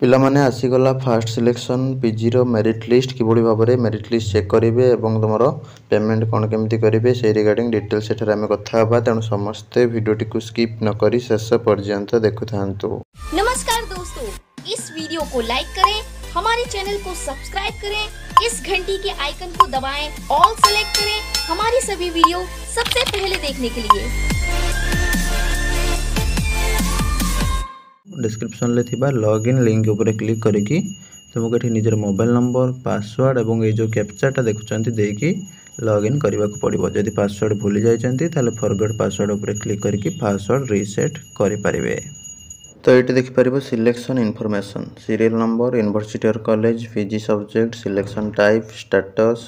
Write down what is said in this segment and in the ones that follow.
ପିଲାମାନେ ଆସିଗଲା first selection ପିଜିର ମେରିଟ୍ ଲିଷ୍ଟ କିଭଳି ଭାବରେ ମେରିଟ୍ ଲିଷ୍ଟ ଚେକ୍ କରିବେ ଏବଂ ତୁମର ପେମେଣ୍ଟ କ'ଣ କେମିତି କରିବେ ସେଇ ରିଗାର୍ଡ଼ିଂ ଡିଟେଲ୍ସ ସେଠାରେ ଆମେ କଥା ହେବା ତେଣୁ ସମସ୍ତେ ଭିଡ଼ିଓଟିକୁ ସ୍କିପ୍ ନକରି ଶେଷ ପର୍ଯ୍ୟନ୍ତ ଦେଖୁଥାନ୍ତୁ ନମସ୍କାର ଦୋସ୍ତୋ इस वीडियो को लाइक करें हमारे चैनल को सब्सक्राइब करें इस घंटी के आइकन को दबाएं ऑल सेलेक्ट करें हमारी सभी वीडियो सबसे पहले देखने के लिए ଡେସ୍କ୍ରିପସନ୍ରେ ଥିବା ଲଗ୍ଇନ୍ ଲିଙ୍କ୍ ଉପରେ କ୍ଲିକ୍ କରିକି ତୁମକୁ ଏଠି ନିଜର ମୋବାଇଲ୍ ନମ୍ବର ପାସୱାର୍ଡ଼ ଏବଂ ଏଇ ଯେଉଁ କ୍ୟାପଚାଟା ଦେଖୁଛନ୍ତି ଦେଇକି ଲଗ୍ଇନ୍ କରିବାକୁ ପଡ଼ିବ ଯଦି ପାସୱାର୍ଡ଼ ଭୁଲି ଯାଇଛନ୍ତି ତାହେଲେ ଫରଗେଟ୍ ପାସୱାର୍ଡ଼ ଉପରେ କ୍ଲିକ୍ କରିକି ପାସୱାର୍ଡ଼ ରିସେଟ୍ କରିପାରିବେ ତ ଏଇଠି ଦେଖିପାରିବ selection information serial number university or college PG subject selection type status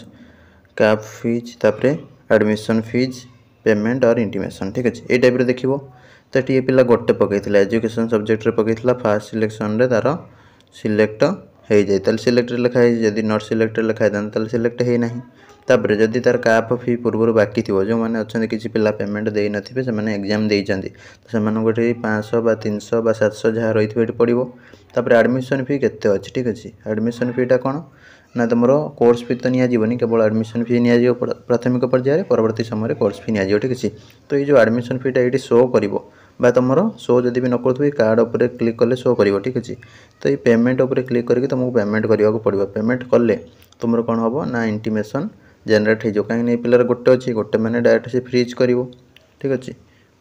cab fees ତାପରେ admission fees payment or intimation ଠିକ୍ ଅଛି ଏଇ ଟାଇପ୍ର ଦେଖିବ तो ये पिला गोटे पकईला एजुकेशन सब्जेक्ट थी फास्ट सिलेक्शन तार सिलेक्ट हो जाए तो सिलेक्ट लिखाई जब नट सिलेक्ट लिखाई था सिलेक्ट होना तापर जदि तार काफ फी पूर्व बाकी थी जो मैंने अच्छे किसी पिला पेमेंट दे नए से एक्जाम देखते से पाँचशनश जहाँ रही थी पड़ो तापर आडमिशन फी के अच्छे ठीक अच्छे एडमिशन फीटा कौन ना तुम कोर्स फी तो निजी केवल एडमिशन फी नि प्राथमिक पर्यायर परवर्त समय कोर्स फी नि ठीक अच्छे तो ये जो आडमिशन फीटा ये शो कर বা তোমার শো যদি বি নকরুবি কার্ড উপরে ক্লিক কলে শো করব ঠিক আছে তো এই পেমেন্ট উপরে ক্লিক করি তুমি পেমেন্ট করা পড়ব পেমেন্ট কলে তোমার কম হব না ইন্টিমেসন জেনারেট হয়ে যাব কিন্তু এই পিলার গোটে অছি গোটে মানে ডাইরেক্ট সে ফ্রিজ করব ঠিক আছে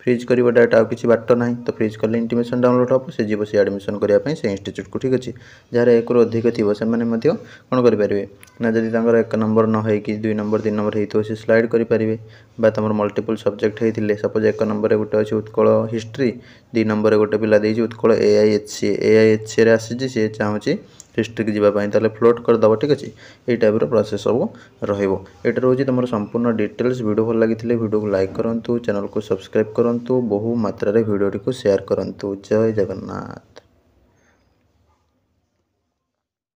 ফ্রিজ କରିବା ଡାଟା ଆଉ କିଛି ବାଟ ନାହିଁ ତ ଫ୍ରିଜ୍ କଲେ ଇଣ୍ଟିମେସନ୍ ଡାଉନଲୋଡ଼୍ ହେବ ସେ ଯିବ ସେ ଆଡ଼ମିସନ୍ କରିବା ପାଇଁ ସେ ଇନଷ୍ଟିଚ୍ୟୁଟ୍କୁ ଠିକ୍ ଅଛି ଯାହାର ଏକରୁ ଅଧିକ ଥିବ ସେମାନେ ମଧ୍ୟ କ'ଣ କରିପାରିବେ ନା ଯଦି ତାଙ୍କର ଏକ ନମ୍ବର ନ ହେଇକି ଦୁଇ ନମ୍ବର ତିନି ନମ୍ବର ହେଇଥିବ ସେ ସ୍ଲାଇଡ଼ କରିପାରିବେ ବା ତୁମର ମଲ୍ଟିପୁଲ୍ ସବଜେକ୍ଟ ହେଇଥିଲେ ସପୋଜ୍ ଏକ ନମ୍ବରରେ ଗୋଟେ ଅଛି ଉତ୍କଳ ହିଷ୍ଟ୍ରି ଦୁଇ ନମ୍ବରରେ ଗୋଟେ ପିଲା ଦେଇଛି ଉତ୍କଳ ଏଆଇଏଚ୍ସି ଏଆଇଏଚ୍ସିରେ ଆସିଛି ସେ ଚାହୁଁଛି डिस्ट्रिक्ट जावाई तो फ्लोट करदेव ठीक अच्छे ये टाइप रोसे सब रोटा रोचे तुम संपूर्ण डिटेल्स भिडियो भल लगी भिडियो को लाइक करूँ चेल को सब्सक्राइब करूँ बहुमत भिडियो को सेयार करूँ जय जगन्नाथ